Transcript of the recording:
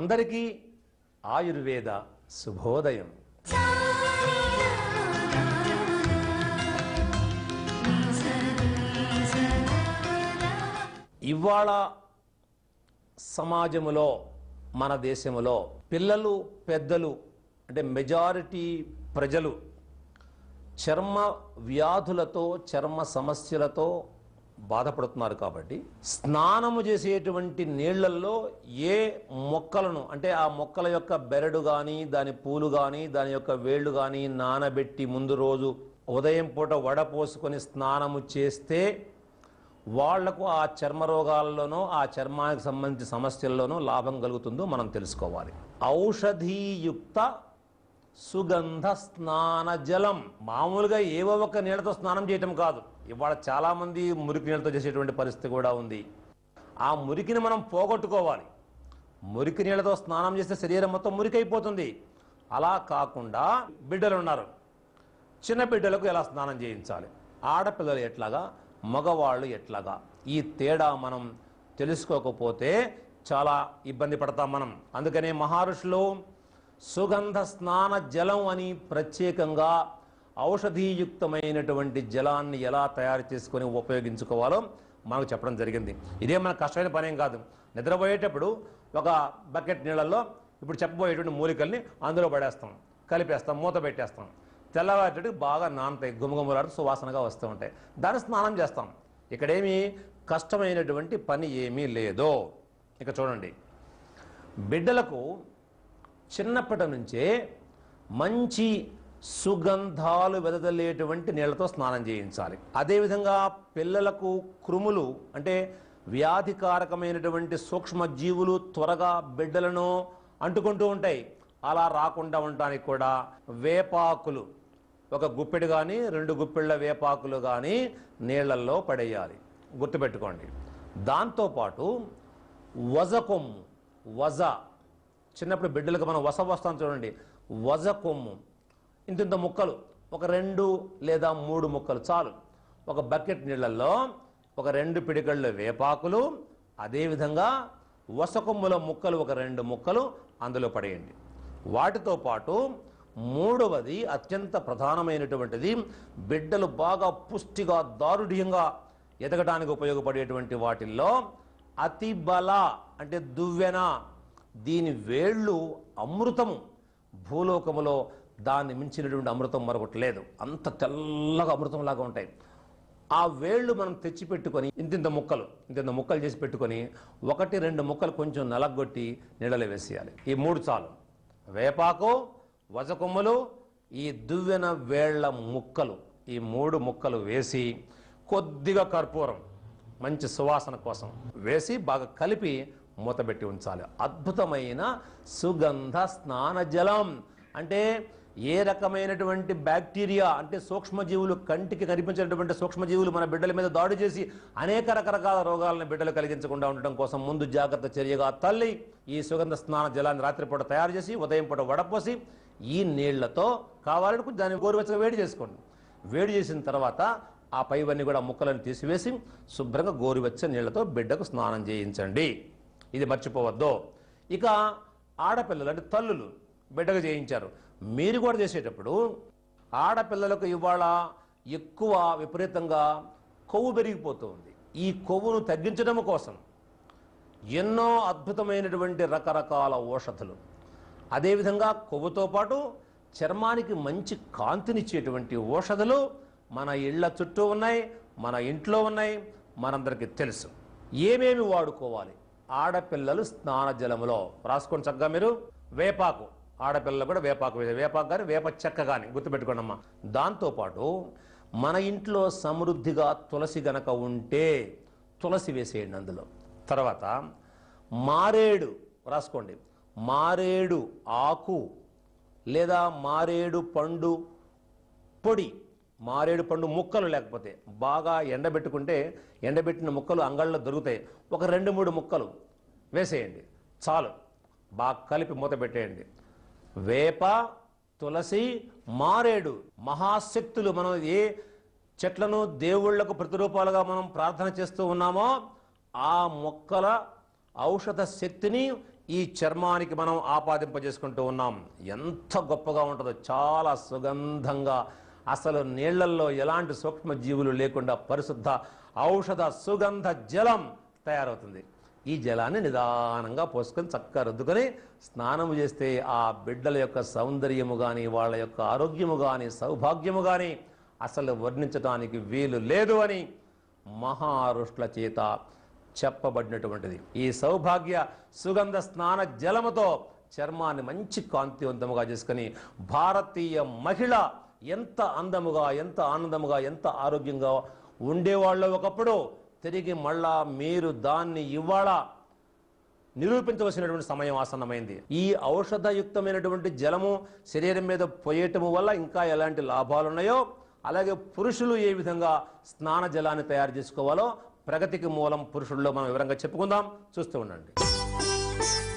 అందరికీ ఆయుర్వేద శుభోదయం ఇవాళ సమాజములో మన దేశంలో పిల్లలు పెద్దలు అంటే మెజారిటీ ప్రజలు చర్మ వ్యాధులతో చర్మ సమస్యలతో బాధపడుతున్నారు కాబట్టి స్నానము చేసేటువంటి నీళ్లల్లో ఏ మొక్కలను అంటే ఆ మొక్కల యొక్క బెరడు కానీ దాని పూలు కానీ దాని యొక్క వేళ్ళు కానీ నానబెట్టి ముందు రోజు ఉదయం పూట వడపోసుకొని స్నానము చేస్తే వాళ్లకు ఆ చర్మ చర్మరోగాల్లోనో ఆ చర్మానికి సంబంధించిన సమస్యల్లోనో లాభం కలుగుతుందో మనం తెలుసుకోవాలి ఔషధీయుక్త సుగంధ స్నాన జలం మామూలుగా ఏవో ఒక నీళ్ళతో స్నానం చేయటం కాదు ఇవాళ చాలామంది మురికి నీళ్ళతో చేసేటువంటి పరిస్థితి కూడా ఉంది ఆ మురికిని మనం పోగొట్టుకోవాలి మురికి నీళ్ళతో స్నానం చేస్తే శరీరం మొత్తం మురికైపోతుంది అలా కాకుండా బిడ్డలు ఉన్నారు చిన్న బిడ్డలకు ఎలా స్నానం చేయించాలి ఆడపిల్లలు ఎట్లాగా మగవాళ్ళు ఎట్లాగా ఈ తేడా మనం తెలుసుకోకపోతే చాలా ఇబ్బంది పడతాం మనం అందుకనే మహర్షులు సుగంధ స్నాన జలం అని ప్రత్యేకంగా ఔషధీయుక్తమైనటువంటి జలాన్ని ఎలా తయారు చేసుకొని ఉపయోగించుకోవాలో మనకు చెప్పడం జరిగింది ఇదే మన కష్టమైన పనేం కాదు నిద్రపోయేటప్పుడు ఒక బకెట్ నీళ్ళల్లో ఇప్పుడు చెప్పబోయేటువంటి మూలికల్ని అందులో పడేస్తాం కలిపేస్తాం మూత పెట్టేస్తాం తెల్లవారేటట్టు బాగా నానతాయి గుమగుమలాడు సువాసనగా వస్తూ ఉంటాయి దాన్ని స్నానం చేస్తాం ఇక్కడేమి కష్టమైనటువంటి పని ఏమీ లేదో ఇక చూడండి బిడ్డలకు చిన్నప్పటి నుంచే మంచి సుగంధాలు వెదలేటువంటి నీళ్లతో స్నానం చేయించాలి అదేవిధంగా పిల్లలకు క్రుములు అంటే వ్యాధికారకమైనటువంటి సూక్ష్మజీవులు త్వరగా బిడ్డలను అంటుకుంటూ ఉంటాయి అలా రాకుండా ఉండటానికి కూడా వేపాకులు ఒక గుప్పెడు కానీ రెండు గుప్పెళ్ళ వేపాకులు కానీ నీళ్లల్లో పడేయాలి గుర్తుపెట్టుకోండి దాంతోపాటు వజ కొమ్ము వజ చిన్నప్పుడు బిడ్డలకు మనం వస వస్తాం చూడండి వజ కొమ్ము ఇంత ఇంత ముక్కలు ఒక రెండు లేదా మూడు ముక్కలు చాలు ఒక బకెట్ నీళ్ళల్లో ఒక రెండు పిడికళ్ళ వేపాకులు అదేవిధంగా వసకొమ్ముల ముక్కలు ఒక రెండు ముక్కలు అందులో పడేయండి వాటితో పాటు మూడవది అత్యంత ప్రధానమైనటువంటిది బిడ్డలు బాగా పుష్టిగా దారుఢ్యంగా ఎదగడానికి ఉపయోగపడేటువంటి వాటిల్లో అతిబల అంటే దువ్వెన దీని వేళ్ళు అమృతము భూలోకములో దాన్ని మించినటువంటి అమృతం మరొకటి లేదు అంత తెల్లగా అమృతంలాగా ఉంటాయి ఆ వేళ్ళు మనం తెచ్చి పెట్టుకొని ఇంతింత ముక్కలు ఇంతింత ముక్కలు చేసి పెట్టుకొని ఒకటి రెండు ముక్కలు కొంచెం నలగొట్టి నీళ్ళలో వేసేయాలి ఈ మూడు చాలు వేపాకు వజకొమ్మలు ఈ దువ్వెన వేళ్ల ముక్కలు ఈ మూడు ముక్కలు వేసి కొద్దిగా కర్పూరం మంచి సువాసన కోసం వేసి బాగా కలిపి మూతబెట్టి ఉంచాలి అద్భుతమైన సుగంధ స్నాన జలం అంటే ఏ రకమైనటువంటి బ్యాక్టీరియా అంటే సూక్ష్మజీవులు కంటికి కనిపించినటువంటి సూక్ష్మజీవులు మన బిడ్డల మీద దాడి చేసి అనేక రకరకాల రోగాలను బిడ్డలు కలిగించకుండా ఉండటం కోసం ముందు జాగ్రత్త చర్యగా తల్లి ఈ సుగంధ స్నాన జలాన్ని రాత్రిపూట తయారు చేసి ఉదయం పూట వడపోసి ఈ నీళ్లతో కావాలనుకుని దాన్ని గోరువెచ్చగా వేడి చేసుకోండి వేడి చేసిన తర్వాత ఆ పైవన్నీ కూడా ముక్కలను తీసివేసి శుభ్రంగా గోరువెచ్చని నీళ్లతో బిడ్డకు స్నానం చేయించండి ఇది మర్చిపోవద్దు ఇక ఆడపిల్లలు అంటే తల్లులు బిడ్డగా చేయించారు మీరు కూడా చేసేటప్పుడు ఆడపిల్లలకు ఇవాళ ఎక్కువ విపరీతంగా కొవ్వు పెరిగిపోతూ ఉంది ఈ కొవ్వును తగ్గించడం కోసం ఎన్నో అద్భుతమైనటువంటి రకరకాల ఔషధులు అదేవిధంగా కొవ్వుతో పాటు చర్మానికి మంచి కాంతినిచ్చేటువంటి ఔషధులు మన ఇళ్ల చుట్టూ ఉన్నాయి మన ఇంట్లో ఉన్నాయి మనందరికీ తెలుసు ఏమేమి వాడుకోవాలి ఆడపిల్లలు స్నాన జలములో రాసుకోండి చక్కగా మీరు వేపాకు ఆడపిల్లలు కూడా వేపాకు వేపాకు కానీ వేప చెక్క కానీ గుర్తుపెట్టుకోండి అమ్మా దాంతోపాటు మన ఇంట్లో సమృద్ధిగా తులసి గనక ఉంటే తులసి వేసేయండి అందులో తర్వాత మారేడు రాసుకోండి మారేడు ఆకు లేదా మారేడు పండు పొడి మారేడు పండు ముక్కలు లేకపోతే బాగా ఎండబెట్టుకుంటే ఎండబెట్టిన ముక్కలు అంగళ్ళలో దొరుకుతాయి ఒక రెండు మూడు ముక్కలు వేసేయండి చాలు బాగా కలిపి మూత పెట్టేయండి వేప తులసి మారేడు మహాశక్తులు మనం ఏ చెట్లను దేవుళ్లకు ప్రతిరూపాలుగా మనం ప్రార్థన చేస్తూ ఉన్నామో ఆ మొక్కల ఔషధ శక్తిని ఈ చర్మానికి మనం ఆపాదింపజేసుకుంటూ ఉన్నాం ఎంత గొప్పగా ఉంటుందో చాలా సుగంధంగా అసలు నీళ్లల్లో ఎలాంటి సూక్ష్మజీవులు లేకుండా పరిశుద్ధ ఔషధ సుగంధ జలం తయారవుతుంది ఈ జలాన్ని నిదానంగా పోసుకొని చక్కగా రుద్దుకొని స్నానము చేస్తే ఆ బిడ్డల యొక్క సౌందర్యము కానీ వాళ్ళ యొక్క ఆరోగ్యము కానీ సౌభాగ్యము కానీ అసలు వర్ణించడానికి వీలు లేదు అని మహారుష్ల చేత చెప్పబడినటువంటిది ఈ సౌభాగ్య సుగంధ స్నాన జలముతో చర్మాన్ని మంచి కాంతివంతముగా చేసుకుని భారతీయ మహిళ ఎంత అందముగా ఎంత ఆనందముగా ఎంత ఆరోగ్యంగా ఉండేవాళ్ళు ఒకప్పుడు తిరిగి మళ్ళా మీరు దాన్ని ఇవాళ నిరూపించవలసినటువంటి సమయం ఆసన్నమైంది ఈ ఔషధయుక్తమైనటువంటి జలము శరీరం మీద పోయటము వల్ల ఇంకా ఎలాంటి లాభాలు ఉన్నాయో అలాగే పురుషులు ఏ విధంగా స్నాన జలాన్ని తయారు చేసుకోవాలో ప్రగతికి మూలం పురుషుల్లో మనం వివరంగా చెప్పుకుందాం చూస్తూ ఉండండి